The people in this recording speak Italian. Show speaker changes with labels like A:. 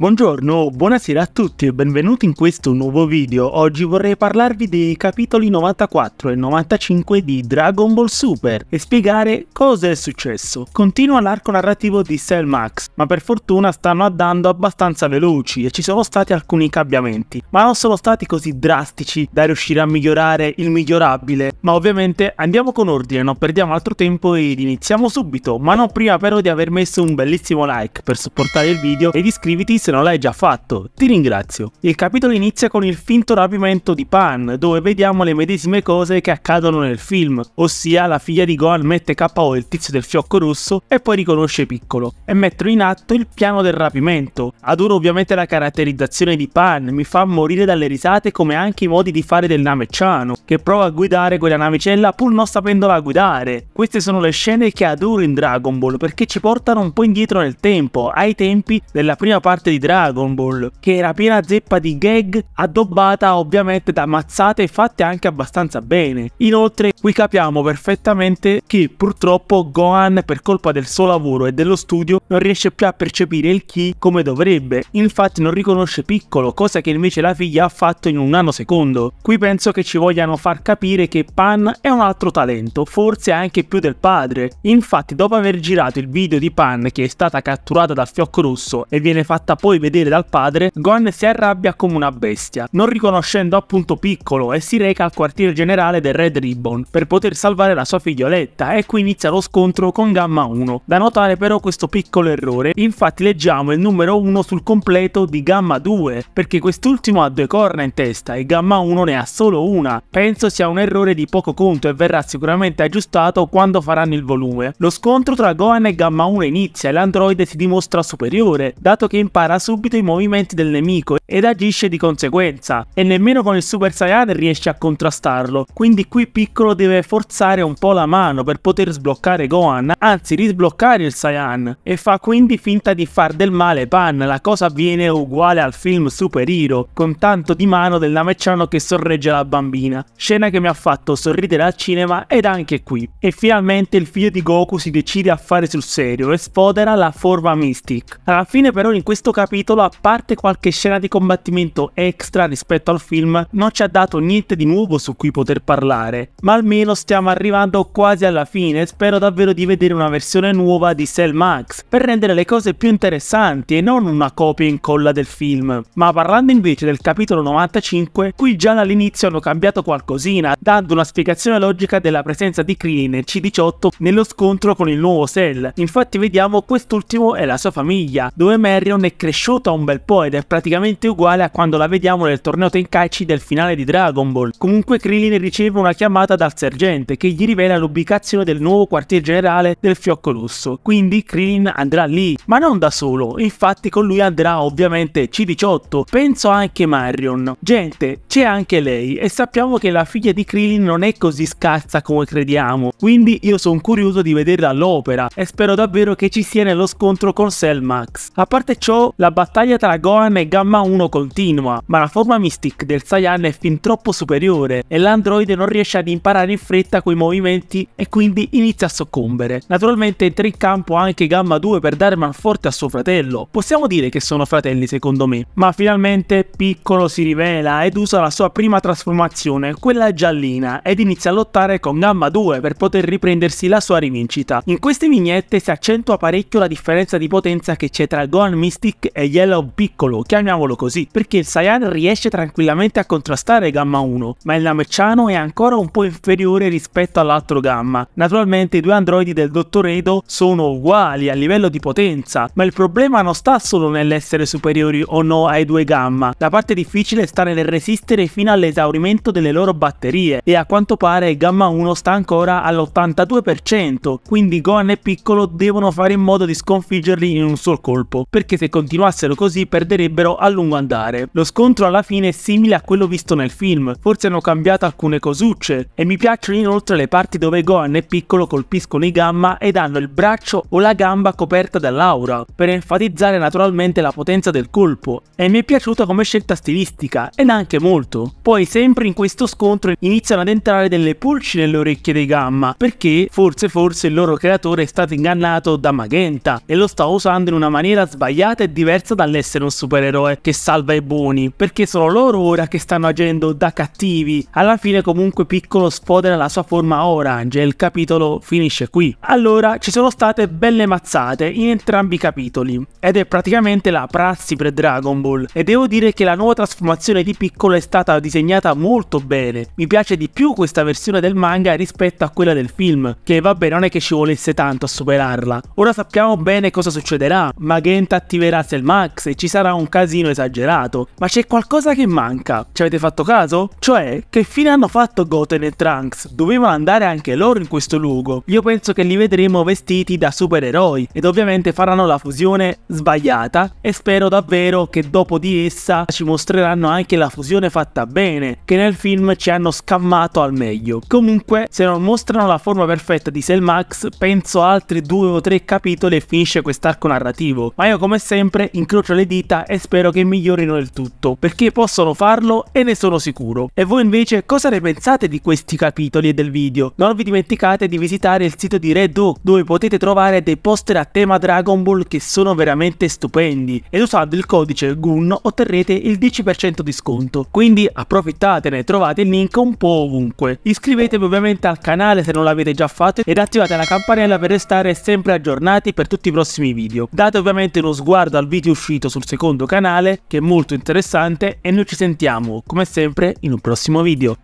A: Buongiorno, buonasera a tutti e benvenuti in questo nuovo video. Oggi vorrei parlarvi dei capitoli 94 e 95 di Dragon Ball Super e spiegare cosa è successo. Continua l'arco narrativo di Cell Max, ma per fortuna stanno andando abbastanza veloci e ci sono stati alcuni cambiamenti, ma non sono stati così drastici da riuscire a migliorare il migliorabile. Ma ovviamente andiamo con ordine, non perdiamo altro tempo ed iniziamo subito, ma non prima però di aver messo un bellissimo like per supportare il video ed iscriviti se se non l'hai già fatto, ti ringrazio. Il capitolo inizia con il finto rapimento di Pan, dove vediamo le medesime cose che accadono nel film, ossia la figlia di Gohan mette KO il tizio del fiocco rosso e poi riconosce Piccolo, e mettono in atto il piano del rapimento. Adoro ovviamente la caratterizzazione di Pan, mi fa morire dalle risate come anche i modi di fare del Nameciano, che prova a guidare quella navicella pur non sapendola guidare. Queste sono le scene che adoro in Dragon Ball perché ci portano un po' indietro nel tempo, ai tempi della prima parte di Dragon Ball, che era piena zeppa di gag, addobbata ovviamente da mazzate fatte anche abbastanza bene. Inoltre qui capiamo perfettamente che purtroppo Gohan per colpa del suo lavoro e dello studio non riesce più a percepire il chi come dovrebbe, infatti non riconosce piccolo, cosa che invece la figlia ha fatto in un nanosecondo. Qui penso che ci vogliano far capire che Pan è un altro talento, forse anche più del padre. Infatti dopo aver girato il video di Pan che è stata catturata da Fiocco Rosso e viene fatta poi poi vedere dal padre, Gohan si arrabbia come una bestia, non riconoscendo appunto Piccolo e si reca al quartier generale del Red Ribbon per poter salvare la sua figlioletta e qui inizia lo scontro con Gamma 1. Da notare però questo piccolo errore, infatti leggiamo il numero 1 sul completo di Gamma 2, perché quest'ultimo ha due corna in testa e Gamma 1 ne ha solo una. Penso sia un errore di poco conto e verrà sicuramente aggiustato quando faranno il volume. Lo scontro tra Gohan e Gamma 1 inizia e l'androide si dimostra superiore, dato che impara a subito i movimenti del nemico ed agisce di conseguenza, e nemmeno con il Super Saiyan riesce a contrastarlo, quindi qui Piccolo deve forzare un po' la mano per poter sbloccare Gohan, anzi risbloccare il Saiyan, e fa quindi finta di far del male Pan, la cosa avviene uguale al film Super Hero, con tanto di mano del namecciano che sorregge la bambina, scena che mi ha fatto sorridere al cinema ed anche qui. E finalmente il figlio di Goku si decide a fare sul serio e sfodera la forma Mystic. Alla fine però in questo capitolo capitolo, a parte qualche scena di combattimento extra rispetto al film, non ci ha dato niente di nuovo su cui poter parlare, ma almeno stiamo arrivando quasi alla fine e spero davvero di vedere una versione nuova di Cell Max, per rendere le cose più interessanti e non una copia e incolla del film. Ma parlando invece del capitolo 95, qui già dall'inizio hanno cambiato qualcosina, dando una spiegazione logica della presenza di Krillin nel C-18 nello scontro con il nuovo Cell. Infatti vediamo quest'ultimo e la sua famiglia, dove Marion è cresciuta cresciuta un bel po' ed è praticamente uguale a quando la vediamo nel torneo Tenkaichi del finale di Dragon Ball. Comunque Krillin riceve una chiamata dal sergente che gli rivela l'ubicazione del nuovo quartier generale del fiocco rosso, quindi Krillin andrà lì, ma non da solo, infatti con lui andrà ovviamente C18, penso anche Marion. Gente, c'è anche lei e sappiamo che la figlia di Krillin non è così scarsa come crediamo, quindi io sono curioso di vederla all'opera e spero davvero che ci sia nello scontro con Cell Max. A parte ciò, la battaglia tra Gohan e Gamma 1 continua, ma la forma Mystic del Saiyan è fin troppo superiore e l'androide non riesce ad imparare in fretta quei movimenti e quindi inizia a soccombere. Naturalmente entra in campo anche Gamma 2 per dare manforte a suo fratello. Possiamo dire che sono fratelli secondo me, ma finalmente Piccolo si rivela ed usa la sua prima trasformazione, quella giallina, ed inizia a lottare con Gamma 2 per poter riprendersi la sua rivincita. In queste vignette si accentua parecchio la differenza di potenza che c'è tra Gohan Mystic è Yellow piccolo, chiamiamolo così, perché il Saiyan riesce tranquillamente a contrastare Gamma 1, ma il Nameciano è ancora un po' inferiore rispetto all'altro Gamma. Naturalmente i due androidi del Dottor Edo sono uguali a livello di potenza, ma il problema non sta solo nell'essere superiori o no ai due Gamma, la parte difficile sta nel resistere fino all'esaurimento delle loro batterie e a quanto pare Gamma 1 sta ancora all'82%, quindi Gohan e Piccolo devono fare in modo di sconfiggerli in un sol colpo, perché se continuano continuassero così perderebbero a lungo andare. Lo scontro alla fine è simile a quello visto nel film, forse hanno cambiato alcune cosucce, e mi piacciono inoltre le parti dove Gohan e Piccolo colpiscono i Gamma ed hanno il braccio o la gamba coperta dall'aura, per enfatizzare naturalmente la potenza del colpo, e mi è piaciuta come scelta stilistica, ed anche molto. Poi sempre in questo scontro iniziano ad entrare delle pulci nelle orecchie dei Gamma, perché forse forse il loro creatore è stato ingannato da Magenta, e lo sta usando in una maniera sbagliata e diversa diverso dall'essere un supereroe che salva i buoni, perché sono loro ora che stanno agendo da cattivi. Alla fine comunque Piccolo sfodera la sua forma orange e il capitolo finisce qui. Allora ci sono state belle mazzate in entrambi i capitoli ed è praticamente la prassi per Dragon Ball e devo dire che la nuova trasformazione di Piccolo è stata disegnata molto bene. Mi piace di più questa versione del manga rispetto a quella del film, che vabbè non è che ci volesse tanto a superarla. Ora sappiamo bene cosa succederà, Magenta attiverà se il max e ci sarà un casino esagerato, ma c'è qualcosa che manca. Ci avete fatto caso? Cioè, che fine hanno fatto Goten e Trunks? Dovevano andare anche loro in questo luogo. Io penso che li vedremo vestiti da supereroi ed ovviamente faranno la fusione sbagliata e spero davvero che dopo di essa ci mostreranno anche la fusione fatta bene, che nel film ci hanno scammato al meglio. Comunque, se non mostrano la forma perfetta di Cell Max, penso altri due o tre capitoli e finisce quest'arco narrativo. Ma io come sempre incrocio le dita e spero che migliorino il tutto, perché possono farlo e ne sono sicuro. E voi invece cosa ne pensate di questi capitoli e del video? Non vi dimenticate di visitare il sito di Red Oak, dove potete trovare dei poster a tema Dragon Ball che sono veramente stupendi, ed usando il codice GUN otterrete il 10% di sconto. Quindi approfittatene, trovate il link un po' ovunque. Iscrivetevi ovviamente al canale se non l'avete già fatto ed attivate la campanella per restare sempre aggiornati per tutti i prossimi video. Date ovviamente uno sguardo al video Video uscito sul secondo canale che è molto interessante e noi ci sentiamo come sempre in un prossimo video.